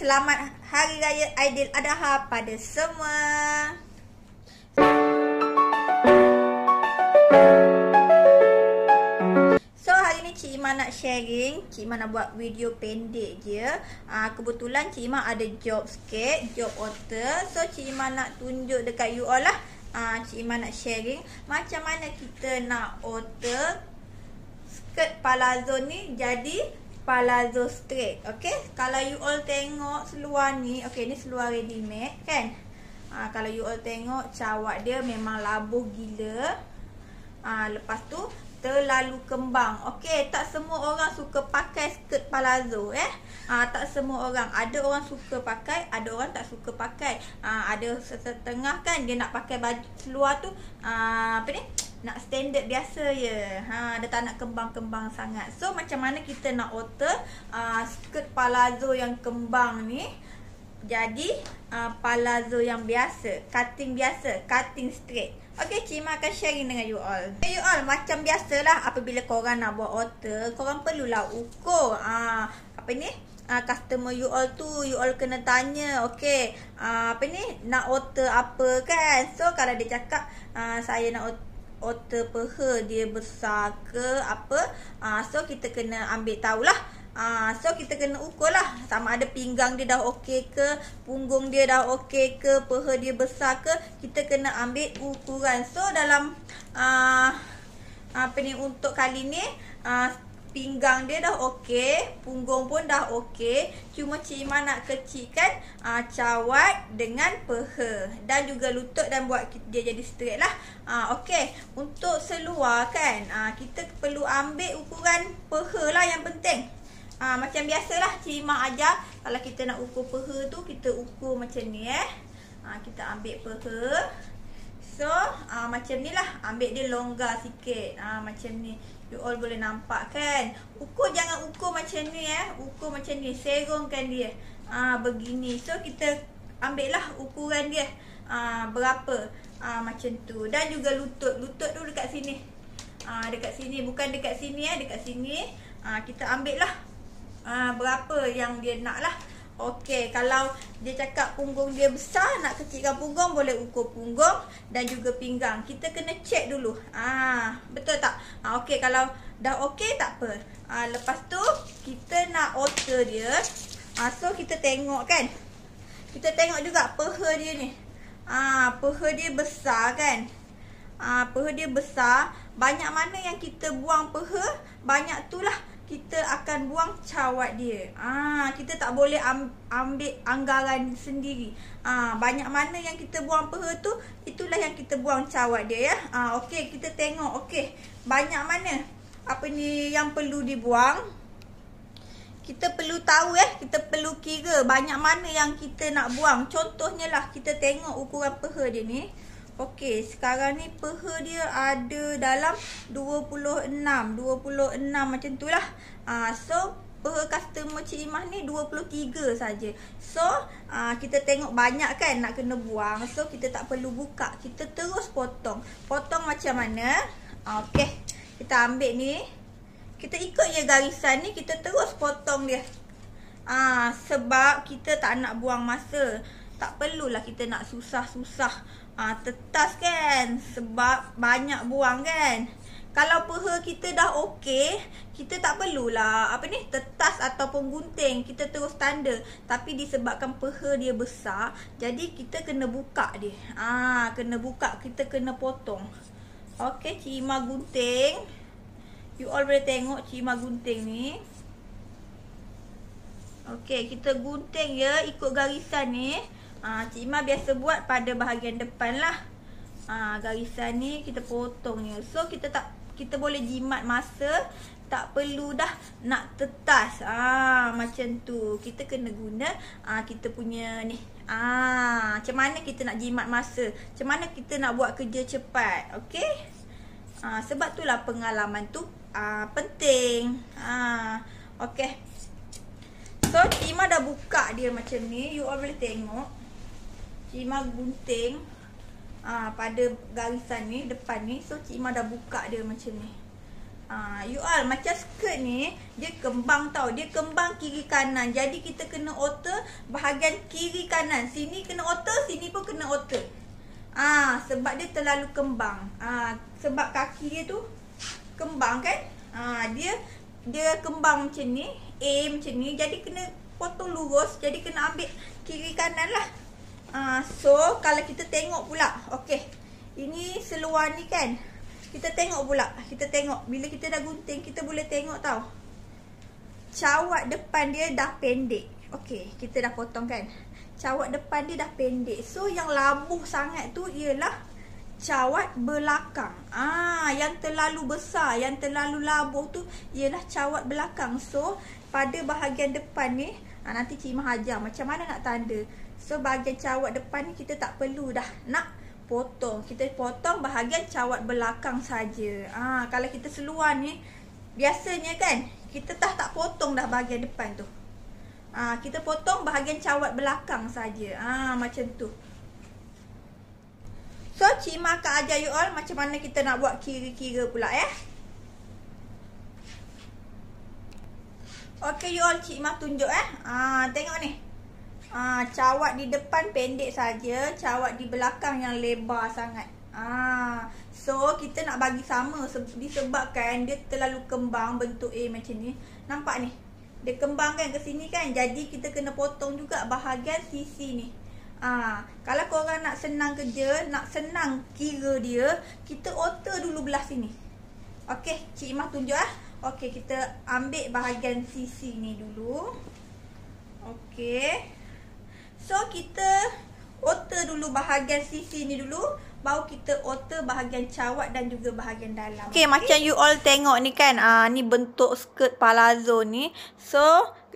selamat Hari Raya Aidil Adha pada semua. So hari ni Cik Iman nak sharing. Cik Iman nak buat video pendek je. Ah kebetulan Cik Iman ada job sikit, job author. So Cik Iman nak tunjuk dekat you all lah. Uh, Cik Iman nak sharing macam mana kita nak author skirt palazzo ni jadi palazzo straight. Okay? Kalau you all tengok seluar ni. Okay, ni seluar ready made. Kan? Ha, kalau you all tengok cawak dia memang labuh gila. Ha, lepas tu, terlalu kembang. Okay, tak semua orang suka pakai skirt palazzo eh. Ha, tak semua orang. Ada orang suka pakai, ada orang tak suka pakai. Ha, ada setengah kan dia nak pakai baju seluar tu. Ha, apa ni? nak standard biasa ya, ha dia tak nak kembang-kembang sangat so macam mana kita nak alter uh, ah, skirt palazzo yang kembang ni jadi uh, palazzo yang biasa cutting biasa cutting straight Okay, Cima akan sharing dengan you all. You all, macam biasalah apabila korang nak buat order, korang perlulah ukur. Aa, ah, apa ni? Aa, customer you all tu, you all kena tanya. Okay, aa, apa ni? Nak order apa kan? So, kalau dia cakap aa, saya nak order, otter peha dia besar ke apa uh, so kita kena ambil tahulah Ah, so kita kena ukur lah sama ada pinggang dia dah okey ke punggung dia dah okey ke peha dia besar ke kita kena ambil ukuran so dalam ah, apa ni untuk kali ni ah, pinggang dia dah okey, punggung pun dah okey, cuma Cik Iman nak kecikkan, uh, ah, cawat dengan peha dan juga lutut dan buat dia jadi straight lah. Uh, okey, untuk seluar kan, uh, kita perlu ambil ukuran peha lah yang penting. Uh, macam biasalah Cik Iman ajar kalau kita nak ukur peha tu, kita ukur macam ni eh. Uh, kita ambil peha. So, uh, macam ni lah. Ambil dia longgar sikit. Uh, macam ni. You all boleh nampak kan Ukur jangan ukur macam ni eh Ukur macam ni Serongkan dia Haa ah, begini So kita ambil lah ukuran dia Haa ah, berapa Haa ah, macam tu Dan juga lutut Lutut tu dekat sini Haa dekat sini Bukan dekat sini eh Dekat sini Haa kita ambil lah Haa berapa yang dia nak lah Okey, kalau dia cakap punggung dia besar, nak kecilkan punggung boleh ukur punggung dan juga pinggang. Kita kena check dulu. Ah, betul tak? Ah, okey kalau dah okey tak apa. Ah, lepas tu kita nak alter dia. Ah, so kita tengok kan. Kita tengok juga peha dia ni. Ah, peha dia besar kan? Ah, peha dia besar, banyak mana yang kita buang peha, banyak tulah kita akan buang cawat dia. Ah, kita tak boleh am, ambil anggaran sendiri. Ah, banyak mana yang kita buang peha tu, itulah yang kita buang cawat dia ya. Ah, okey, kita tengok. Okey. Banyak mana apa ni yang perlu dibuang? Kita perlu tahu eh, kita perlu kira banyak mana yang kita nak buang. Contohnya lah kita tengok ukuran peha dia ni. Okey, sekarang ni peha dia ada dalam 26. 26 macam tu lah. Uh, so, peha customer Cik Imah ni 23 saja. So, uh, kita tengok banyak kan nak kena buang. So, kita tak perlu buka. Kita terus potong. Potong macam mana? Ah, okey, kita ambil ni. Kita ikut je garisan ni, kita terus potong dia. Ah, sebab kita tak nak buang masa. Tak perlulah kita nak susah-susah uh, tetas kan sebab banyak buang kan kalau peha kita dah okey, kita tak perlulah apa ni tetas ataupun gunting, kita terus tanda. Tapi disebabkan peha dia besar, jadi kita kena buka dia. Ah, ha, kena buka, kita kena potong. Okey, cima gunting. You all boleh tengok cima gunting ni. Okey, kita gunting ya ikut garisan ni ha, Cik Ma biasa buat pada bahagian depan lah ha, Garisan ni kita potong je So kita tak kita boleh jimat masa Tak perlu dah nak tetas ha, Macam tu Kita kena guna ha, kita punya ni ha, Macam mana kita nak jimat masa Macam mana kita nak buat kerja cepat Okay ha, Sebab tu lah pengalaman tu ha, penting ha, Okay So, Tima dah buka dia macam ni. You all boleh tengok. Cik Ma gunting ha, pada garisan ni depan ni so Cik Ma dah buka dia macam ni. Ha, ah, you all macam skirt ni dia kembang tau. Dia kembang kiri kanan. Jadi kita kena otor bahagian kiri kanan. Sini kena otor, sini pun kena otor. Ah ha, sebab dia terlalu kembang. Ah ha, sebab kaki dia tu kembang kan? Ah ha, dia dia kembang macam ni, A macam ni. Jadi kena potong lurus. Jadi kena ambil kiri kanan lah uh, So kalau kita tengok pula Okay Ini seluar ni kan Kita tengok pula Kita tengok Bila kita dah gunting Kita boleh tengok tau Cawat depan dia dah pendek Okay Kita dah potong kan Cawat depan dia dah pendek So yang labuh sangat tu ialah Cawat belakang Ah, Yang terlalu besar Yang terlalu labuh tu Ialah cawat belakang So Pada bahagian depan ni ah, Nanti Cik Mahajar Macam mana nak tanda So bahagian cawat depan ni kita tak perlu dah nak potong. Kita potong bahagian cawat belakang saja. Ah kalau kita seluar ni biasanya kan kita dah tak potong dah bahagian depan tu. Ah kita potong bahagian cawat belakang saja. Ah macam tu. So cima ke aja you all macam mana kita nak buat kira-kira pula eh. Okay you all cima tunjuk eh. Ah tengok ni. Ah, cawat di depan pendek saja, cawat di belakang yang lebar sangat. Ah, so kita nak bagi sama disebabkan dia terlalu kembang bentuk A macam ni. Nampak ni. Dia kembang kan ke sini kan. Jadi kita kena potong juga bahagian sisi ni. Ah, kalau kau orang nak senang kerja, nak senang kira dia, kita otor dulu belah sini. Okey, Cik Imah tunjuk ah. Okey, kita ambil bahagian sisi ni dulu. Okey. So kita otor dulu bahagian sisi ni dulu bau kita otak bahagian cawat dan juga bahagian dalam. Okay, okay. macam you all tengok ni kan. Ah, ni bentuk skirt palazzo ni. So,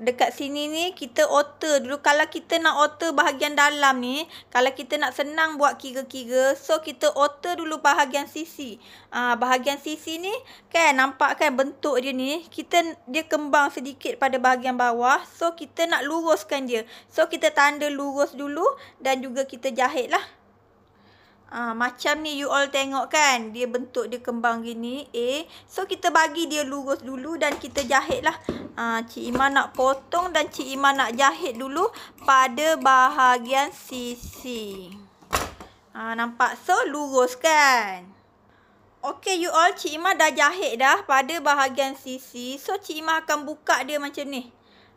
dekat sini ni kita otak dulu. Kalau kita nak otak bahagian dalam ni. Kalau kita nak senang buat kira-kira. So, kita otak dulu bahagian sisi. Ah, bahagian sisi ni kan nampak kan bentuk dia ni. Kita dia kembang sedikit pada bahagian bawah. So, kita nak luruskan dia. So, kita tanda lurus dulu. Dan juga kita jahit lah. Ha, macam ni you all tengok kan. Dia bentuk dia kembang gini. Eh, So kita bagi dia lurus dulu dan kita jahit lah. Ha, Cik Iman nak potong dan Cik Iman nak jahit dulu pada bahagian sisi. Ha, nampak? So lurus kan? Okay you all, Cik Ima dah jahit dah pada bahagian sisi. So Cik Ima akan buka dia macam ni.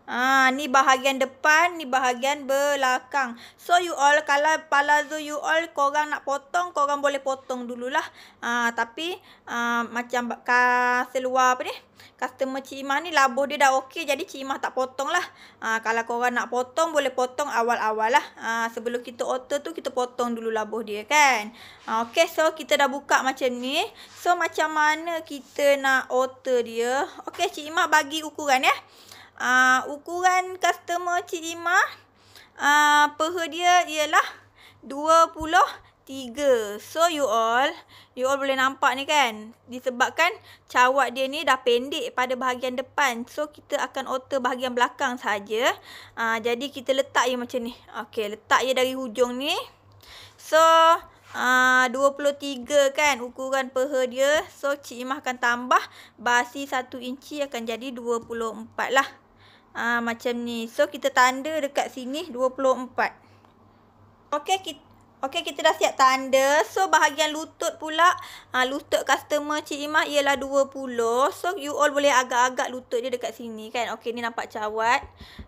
Ha, ni bahagian depan, ni bahagian belakang. So you all, kalau palazzo you all, korang nak potong, korang boleh potong dululah. Ha, tapi ha, macam ka, seluar apa ni, customer Cik Imah ni labuh dia dah okey. Jadi Cik Imah tak potong lah. Ha, kalau korang nak potong, boleh potong awal-awal lah. Ha, sebelum kita otor tu, kita potong dulu labuh dia kan. Ha, okay, so kita dah buka macam ni. So macam mana kita nak otor dia. Okay, Cik Imah bagi ukuran ya. Eh? uh, ukuran customer Cik Imah uh, ah, peha dia ialah 23. So you all, you all boleh nampak ni kan. Disebabkan cawat dia ni dah pendek pada bahagian depan. So kita akan alter bahagian belakang saja. Uh, jadi kita letak dia macam ni. Okay, letak dia dari hujung ni. So uh, 23 kan ukuran peha dia. So Cik Imah akan tambah basi 1 inci akan jadi 24 lah. Ah ha, macam ni. So kita tanda dekat sini 24. Okey kita Okey kita dah siap tanda. So bahagian lutut pula, ha, lutut customer Cik Imah ialah 20. So you all boleh agak-agak lutut dia dekat sini kan. Okey ni nampak cawat.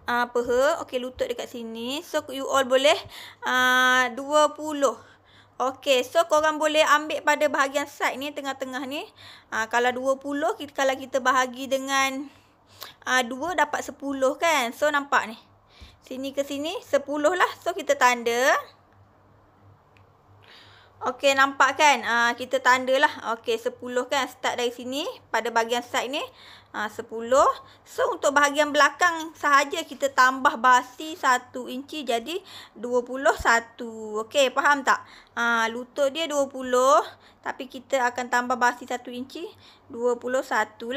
Ah ha, peha. Okey lutut dekat sini. So you all boleh ah ha, 20. Okey, so korang boleh ambil pada bahagian side ni tengah-tengah ni. Ah ha, kalau 20 kita kalau kita bahagi dengan uh, ah, 2 dapat 10 kan. So nampak ni. Sini ke sini 10 lah. So kita tanda. Okey nampak kan. Uh, kita tanda lah. Okey 10 kan. Start dari sini. Pada bahagian side ni. Ah, uh, 10. So untuk bahagian belakang sahaja kita tambah basi 1 inci jadi 21. Okey faham tak? Uh, lutut dia 20. Tapi kita akan tambah basi 1 inci 21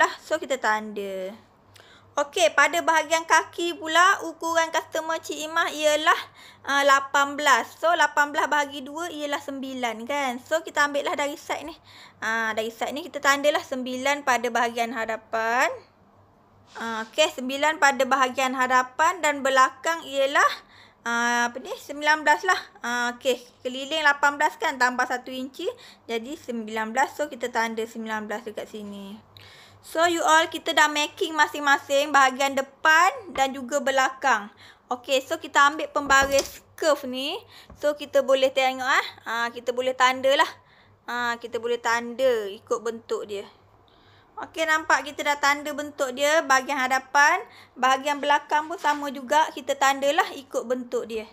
lah. So kita tanda. Okey, pada bahagian kaki pula ukuran customer Cik Imah ialah uh, ah, 18. So 18 bahagi 2 ialah 9 kan. So kita ambil lah dari side ni. Uh, dari side ni kita tandalah 9 pada bahagian hadapan. Uh, Okey, 9 pada bahagian hadapan dan belakang ialah uh, apa ni? 19 lah. uh, okey, keliling 18 kan tambah 1 inci. Jadi 19. So kita tanda 19 dekat sini. So you all kita dah making masing-masing bahagian depan dan juga belakang. Okay so kita ambil pembaris curve ni. So kita boleh tengok ah. Ha, kita boleh tanda lah. Ha, kita boleh tanda ikut bentuk dia. Okey nampak kita dah tanda bentuk dia bahagian hadapan, bahagian belakang pun sama juga kita tandalah ikut bentuk dia.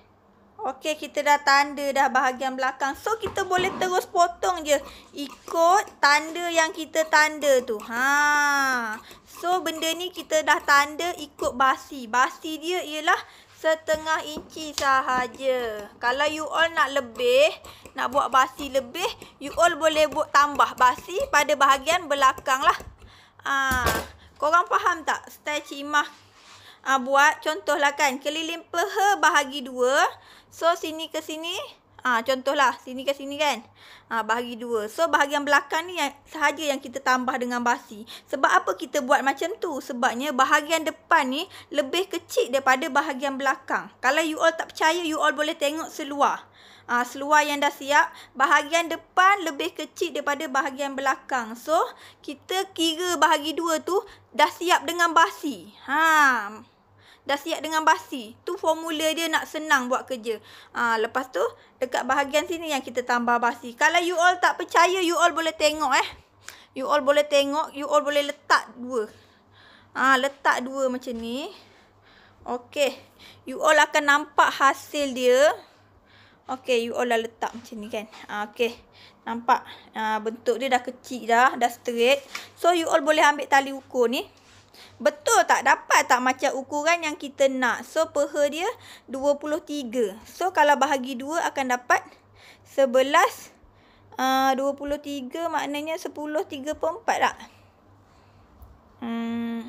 Okey, kita dah tanda dah bahagian belakang. So, kita boleh terus potong je ikut tanda yang kita tanda tu. Ha. So, benda ni kita dah tanda ikut basi. Basi dia ialah setengah inci sahaja. Kalau you all nak lebih, nak buat basi lebih, you all boleh buat tambah basi pada bahagian belakang lah. Ha. Korang faham tak? Style cimah ha, buat contohlah kan. Keliling peha bahagi dua. Ha. So sini ke sini ha, Contohlah sini ke sini kan ha, ah, Bahagi dua So bahagian belakang ni yang, sahaja yang kita tambah dengan basi Sebab apa kita buat macam tu Sebabnya bahagian depan ni Lebih kecil daripada bahagian belakang Kalau you all tak percaya you all boleh tengok seluar ha, Seluar yang dah siap Bahagian depan lebih kecil daripada bahagian belakang So kita kira bahagi dua tu Dah siap dengan basi Haa dah siap dengan basi. Tu formula dia nak senang buat kerja. Ha, lepas tu, dekat bahagian sini yang kita tambah basi. Kalau you all tak percaya, you all boleh tengok eh. You all boleh tengok, you all boleh letak dua. Ha, letak dua macam ni. Okay. You all akan nampak hasil dia. Okay, you all dah letak macam ni kan. Ha, okay. Nampak ha, bentuk dia dah kecil dah, dah straight. So, you all boleh ambil tali ukur ni. Betul tak dapat tak macam ukuran yang kita nak. So peha dia 23. So kalau bahagi 2 akan dapat 11 uh, 23 maknanya 10 3 per 4 tak? Hmm,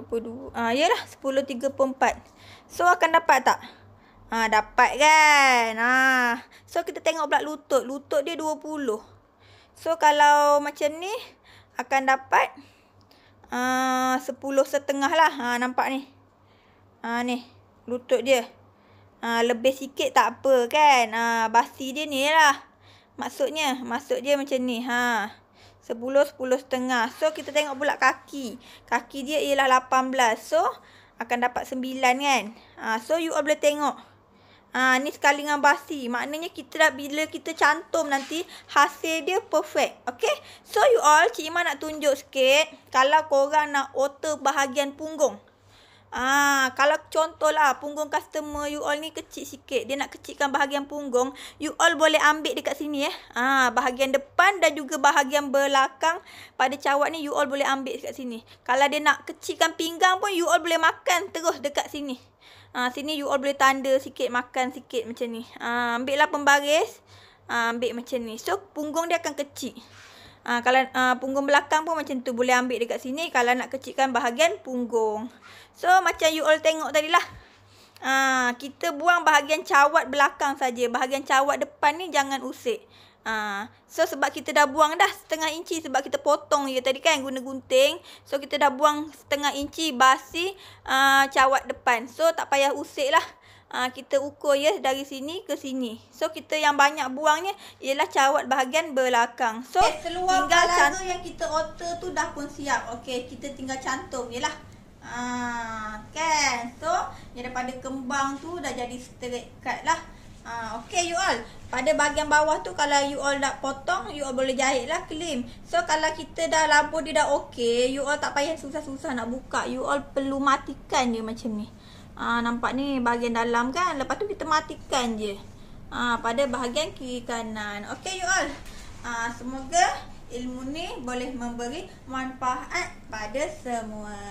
ah, uh, yelah 10 3 per 4. So akan dapat tak? Ha, dapat kan? Ha. So kita tengok pula lutut. Lutut dia 20. So kalau macam ni akan dapat Ah, sepuluh setengah lah ha, Nampak ni ha, ni Lutut dia ha, Lebih sikit tak apa kan ha, Basi dia ni lah Maksudnya Maksud dia macam ni ha. Sepuluh, sepuluh setengah So kita tengok pula kaki Kaki dia ialah lapan belas So Akan dapat sembilan kan ha, So you all boleh tengok Ah ha, ni sekali dengan basi. Maknanya kita dah bila kita cantum nanti hasil dia perfect. Okay. So you all Cik Iman nak tunjuk sikit kalau korang nak otor bahagian punggung. Ah, ha, kalau contohlah punggung customer you all ni kecil sikit, dia nak kecilkan bahagian punggung, you all boleh ambil dekat sini eh. Ah, ha, bahagian depan dan juga bahagian belakang pada cawat ni you all boleh ambil dekat sini. Kalau dia nak kecilkan pinggang pun you all boleh makan terus dekat sini. Ha, sini you all boleh tanda sikit, makan sikit macam ni. Ha, ah, ambil lah pembaris. Ha, ambil macam ni. So, punggung dia akan kecil. Ha, kalau ha, punggung belakang pun macam tu boleh ambil dekat sini. Kalau nak kecilkan bahagian punggung. So, macam you all tengok tadi lah. Ha, kita buang bahagian cawat belakang saja. Bahagian cawat depan ni jangan usik. Ah, so sebab kita dah buang dah setengah inci sebab kita potong je tadi kan guna gunting. So kita dah buang setengah inci basi uh, cawat depan. So tak payah usik lah. Ah, kita ukur ya dari sini ke sini. So kita yang banyak buangnya ialah cawat bahagian belakang. So okay, eh, seluar tinggal yang kita order tu dah pun siap. okay kita tinggal cantum jelah. lah kan. Okay. So daripada kembang tu dah jadi straight cut lah. Ah, ha, okay you all. Pada bahagian bawah tu kalau you all nak potong, you all boleh jahit lah klaim. So kalau kita dah lampu dia dah okay, you all tak payah susah-susah nak buka. You all perlu matikan dia macam ni. Ah, nampak ni bahagian dalam kan? Lepas tu kita matikan je. Ah, pada bahagian kiri kanan. Okay you all. Ah, semoga ilmu ni boleh memberi manfaat pada semua.